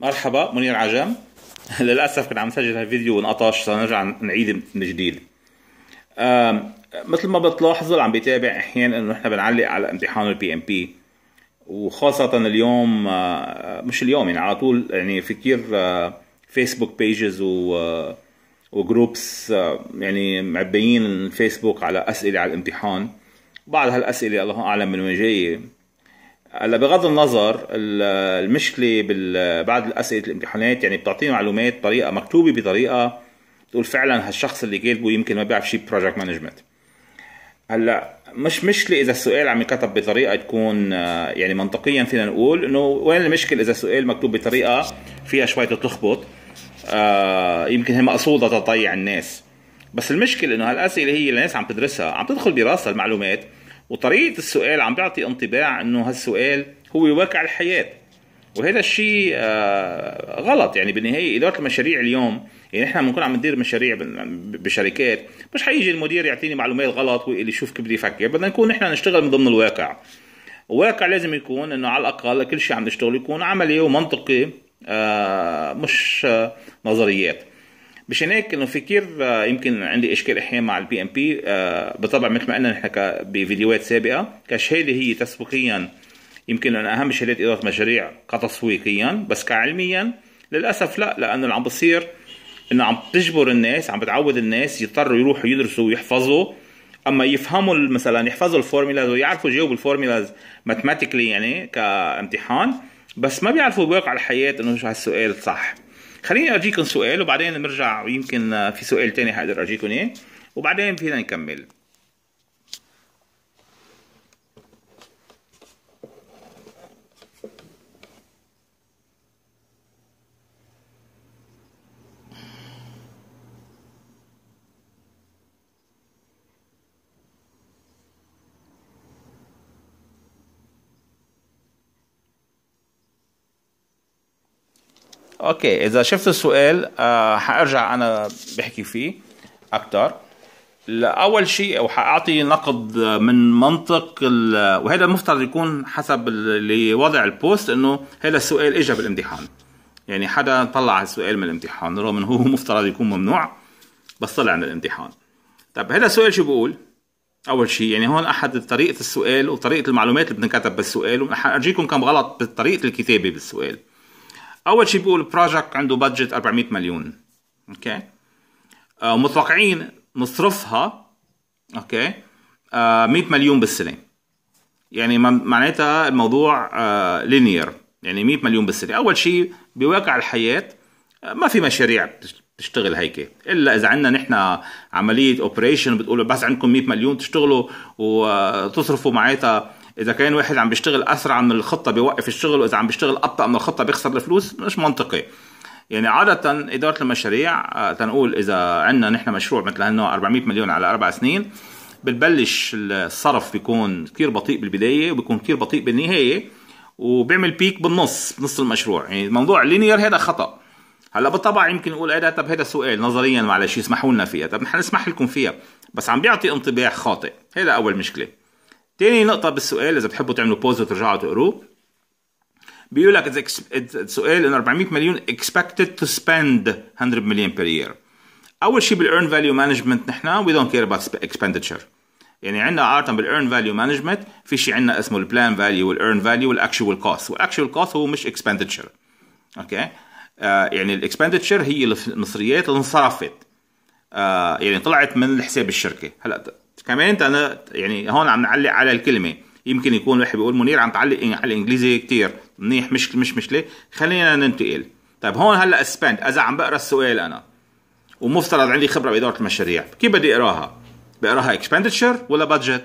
مرحبا منير عجم للاسف كنت عم سجل هالفيديو وانقطش سنرجع نعيد من جديد مثل ما بتلاحظوا اللي عم بيتابع احيانا انه نحن بنعلق على امتحان البي ام بي وخاصة اليوم أه، مش اليوم يعني على طول يعني في كثير فيسبوك بيجز و أه، وجروبس أه، يعني معبيين الفيسبوك على اسئلة على الامتحان بعض هالاسئلة الله اعلم من وين جايه هلا بغض النظر المشكله بال... بعد اسئله الامتحانات يعني بتعطينا معلومات طريقه مكتوبه بطريقه تقول فعلا هالشخص اللي كاتبه يمكن ما بيعرف شيء بروجكت مانجمنت هلا مش مشكله اذا السؤال عم يكتب بطريقه تكون آه، يعني منطقيا فينا نقول انه وين المشكله اذا السؤال مكتوب بطريقه فيها شوي تخبط آه يمكن هي مقصوده تضيع الناس بس المشكله انه هالاسئله هي اللي الناس عم تدرسها عم تدخل براسها المعلومات وطريقه السؤال عم بيعطي انطباع انه هالسؤال هو واقع الحياه وهذا الشيء آه، غلط يعني بالنهايه اداره المشاريع اليوم يعني احنا بنكون عم ندير مشاريع بشركات مش حيجي المدير يعطيني معلومات غلط ويقول لي شوف كيف بدي افكر بدنا نكون نحن نشتغل من ضمن الواقع واقع لازم يكون انه على الاقل كل شيء عم نشتغل يكون عملي ومنطقي آه، مش آه، نظريات مشان هيك انه في كثير آه، يمكن عندي اشكال احيانا مع البي ام آه، بي بالطبع مثل ما قلنا نحن بفيديوهات سابقه كشهاده هي تسويقيا يمكن من اهم شهادات اداره مشاريع كتسويقيا بس كعلميا للاسف لا لانه اللي عم بصير انه عم تجبر الناس عم بتعود الناس يضطروا يروحوا يدرسوا ويحفظوا اما يفهموا مثلا يحفظوا الفورمولاز ويعرفوا يجاوبوا الفورمولاز ماتماتيكلي يعني كامتحان بس ما بيعرفوا بواقع الحياه انه شو هالسؤال صح خليني ارجيكم سؤال وبعدين نرجع يمكن في سؤال تاني حقدر ارجيكم اياه وبعدين فينا نكمل اوكي اذا شفت السؤال آه حارجع انا بحكي فيه اكثر اول شيء او حاعطي نقد من منطق وهذا المفترض يكون حسب اللي وضع البوست انه هذا السؤال اجى بالامتحان يعني حدا طلع السؤال من الامتحان رغم انه هو مفترض يكون ممنوع بس طلع من الامتحان طب هذا السؤال شو بقول اول شيء يعني هون احد طريقه السؤال وطريقه المعلومات اللي بتنكتب بالسؤال وحارجيكم كم غلط بطريقه الكتابه بالسؤال اول شيء بيقول بروجكت عنده بادجت 400 مليون اوكي آه متوقعين نصرفها اوكي آه 100 مليون بالسنه يعني معناتها الموضوع آه لينير يعني 100 مليون بالسنه اول شيء بواقع الحياه آه، ما في مشاريع تشتغل هيك الا اذا عندنا نحن عمليه اوبريشن بتقولوا بس عندكم 100 مليون تشتغلوا وتصرفوا آه، معناتها اذا كان واحد عم بيشتغل اسرع من الخطه بيوقف الشغل واذا عم بيشتغل ابطا من الخطه بيخسر الفلوس مش منطقي يعني عادة إدارة المشاريع آه، تنقول إذا عندنا نحن مشروع مثل هالنوع 400 مليون على أربع سنين بتبلش الصرف بيكون كتير بطيء بالبداية وبيكون كتير بطيء بالنهاية وبيعمل بيك بالنص بنص المشروع يعني موضوع لينير هذا خطأ هلا بالطبع يمكن نقول هذا إيه، طب هذا سؤال نظريا معلش يسمحوا لنا فيها طب نحن نسمح لكم فيها بس عم بيعطي انطباع خاطئ هذا أول مشكلة تاني نقطة بالسؤال إذا بتحبوا تعملوا بوز وترجعوا تقروه بيقول لك السؤال إن 400 مليون expected to spend 100 مليون per year أول شيء بالإيرن فاليو مانجمنت نحن وي دونت كير about expenditure يعني عندنا عادة بالايرن فاليو مانجمنت في شيء عندنا اسمه البلان فاليو والايرن فاليو والاكشوال كوست والاكشوال كوست هو مش expenditure اوكي آه يعني الاكسبندتشر هي المصريات اللي انصرفت آه، يعني طلعت من حساب الشركه هلا كمان انت انا يعني هون عم نعلق على الكلمه يمكن يكون واحد بيقول منير عم تعلق يعني على الانجليزي كثير منيح مش مش مشكله خلينا ننتقل طيب هون هلا سبند اذا عم بقرا السؤال انا ومفترض عندي خبره باداره المشاريع كيف بدي اقراها بقراها اكسبندتشر ولا بادجت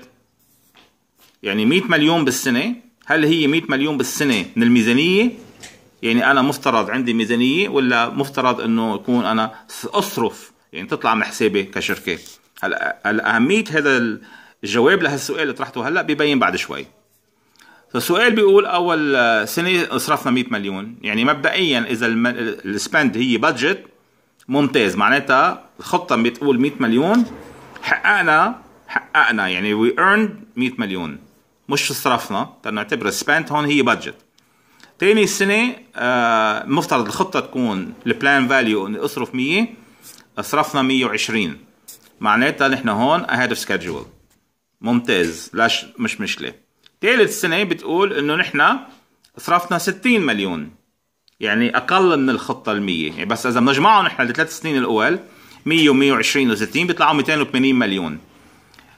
يعني 100 مليون بالسنه هل هي 100 مليون بالسنه من الميزانيه يعني انا مفترض عندي ميزانيه ولا مفترض انه يكون انا اصرف يعني تطلع من حسابي كشركه هلا هلا اهميه هذا الجواب لهالسؤال اللي طرحته هلا ببين بعد شوي فالسؤال بيقول اول آه، سنه صرفنا 100 مليون يعني مبدئيا اذا السبند هي بادجت ممتاز معناتها الخطه بتقول 100 مليون حققنا حققنا يعني وي ايرند 100 مليون مش صرفنا تنعتبر طيب السبند هون هي بادجت تاني سنه آه مفترض الخطه تكون البلان فاليو اني اصرف 100 اصرفنا 120 معناتها نحن هون ahead of schedule ممتاز لاش مش مشكلة ثالث سنة بتقول انه نحن صرفنا 60 مليون يعني اقل من الخطة ال 100 يعني بس اذا بنجمعهم نحن الثلاث سنين الاول 100 و120 و60 بيطلعوا 280 مليون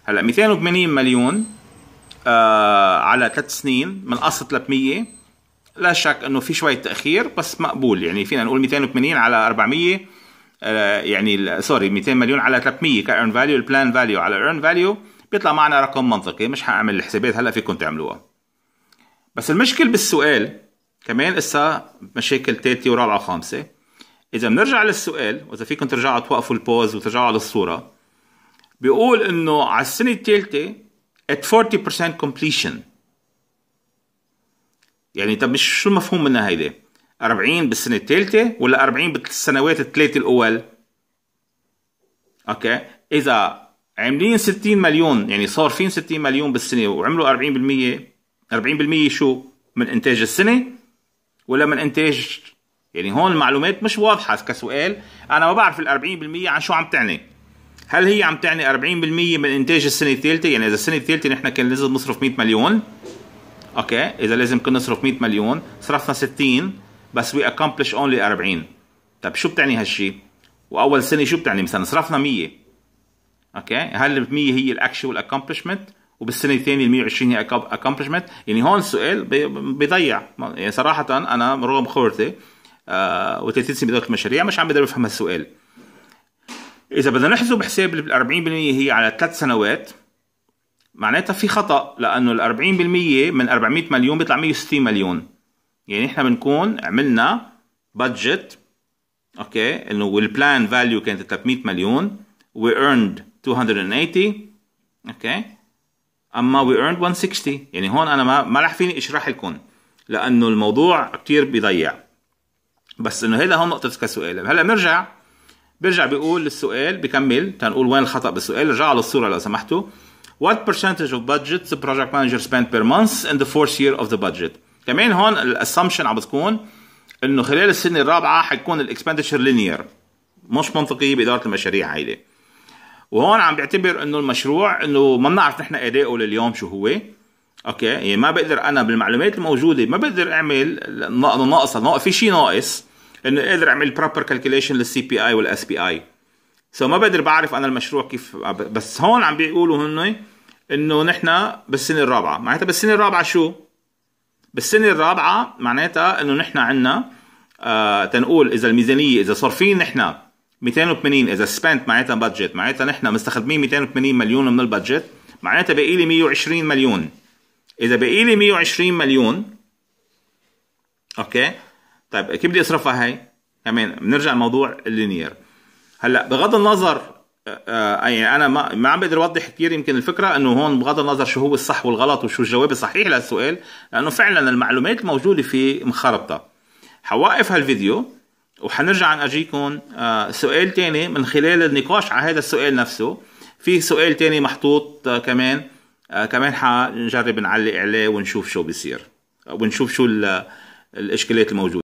هلا 280 مليون آه على ثلاث سنين من اصل 300 لا شك انه في شوية تأخير بس مقبول يعني فينا نقول 280 على 400 آه، يعني سوري 200 مليون على 300 كايرن فاليو البلان فاليو على ايرن فاليو بيطلع معنا رقم منطقي مش حاعمل الحسابات هلا فيكم تعملوها بس المشكل بالسؤال كمان اسا مشاكل تالتة ورابعة وخامسة إذا بنرجع للسؤال وإذا فيكم ترجعوا توقفوا البوز وترجعوا على الصورة بيقول إنه على السنة الثالثة at 40% completion يعني طب مش شو المفهوم منها هيدي؟ 40 بالسنه الثالثه ولا 40 بالسنوات الثلاثه الاول اوكي اذا عاملين 60 مليون يعني صار فين 60 مليون بالسنه وعملوا 40% 40% شو من انتاج السنه ولا من انتاج يعني هون المعلومات مش واضحه كسؤال انا ما بعرف ال 40% عن شو عم تعني هل هي عم تعني 40% من انتاج السنه الثالثه يعني اذا السنه الثالثه نحن كان لازم نصرف 100 مليون اوكي اذا لازم كنا نصرف 100 مليون صرفنا 60 بس وي اكمبلش اونلي 40 طب شو بتعني هالشيء؟ واول سنه شو بتعني مثلا صرفنا 100 اوكي هل ال 100 هي الاكشوال اكمبلشمنت وبالسنه الثانيه ال 120 هي اكمبلشمنت يعني هون السؤال بيضيع يعني صراحه انا رغم خبرتي و و30 سنه باداره المشاريع مش عم بقدر افهم هالسؤال اذا بدنا نحسب حساب ال 40% هي على ثلاث سنوات معناتها في خطا لانه ال 40% من 400 مليون بيطلع 160 مليون يعني احنا بنكون عملنا بادجت اوكي انه والبلان فاليو كانت 300 مليون وي earned 280 اوكي اما we earned 160 يعني هون انا ما ما راح فيني اشرح لكم لانه الموضوع كثير بيضيع بس انه هيدا هون نقطه كسؤال هلا بنرجع بيرجع بيقول السؤال بكمل تنقول وين الخطا بالسؤال على للصوره لو سمحتوا What percentage of budgets the project manager spent per month in the fourth year of the budget؟ كمان هون الاسامبشن عم بتكون انه خلال السنه الرابعه حيكون الاكسبندشر لينير مش منطقيه باداره المشاريع هيدي وهون عم بعتبر انه المشروع انه ما بنعرف نحن ادائه لليوم شو هو اوكي يعني ما بقدر انا بالمعلومات الموجوده ما بقدر اعمل ناقصه ناقص في شيء ناقص انه قادر اعمل بروبر كالكوليشن للسي بي اي والاس بي اي سو ما بقدر بعرف انا المشروع كيف بس هون عم بيقولوا هن انه نحن بالسنه الرابعه معناتها بالسنه الرابعه شو بالسنه الرابعه معناتها انه نحن عندنا آه تنقول اذا الميزانيه اذا صارفين نحن 280 اذا سبنت معناتها بادجت معناتها نحن مستخدمين 280 مليون من البادجت معناتها باقي لي 120 مليون اذا باقي لي 120 مليون اوكي طيب كيف بدي اصرفها هي؟ كمان يعني بنرجع لموضوع اللينير هلا بغض النظر آه، يعني انا ما ما عم بقدر اوضح كثير يمكن الفكره انه هون بغض النظر شو هو الصح والغلط وشو الجواب الصحيح للسؤال لانه فعلا المعلومات الموجوده فيه مخربطه حوقف هالفيديو وحنرجع نجيكم آه، سؤال تاني من خلال النقاش على هذا السؤال نفسه في سؤال تاني محطوط آه، كمان كمان حنجرب نعلق عليه ونشوف شو بيصير ونشوف شو الاشكالات الموجوده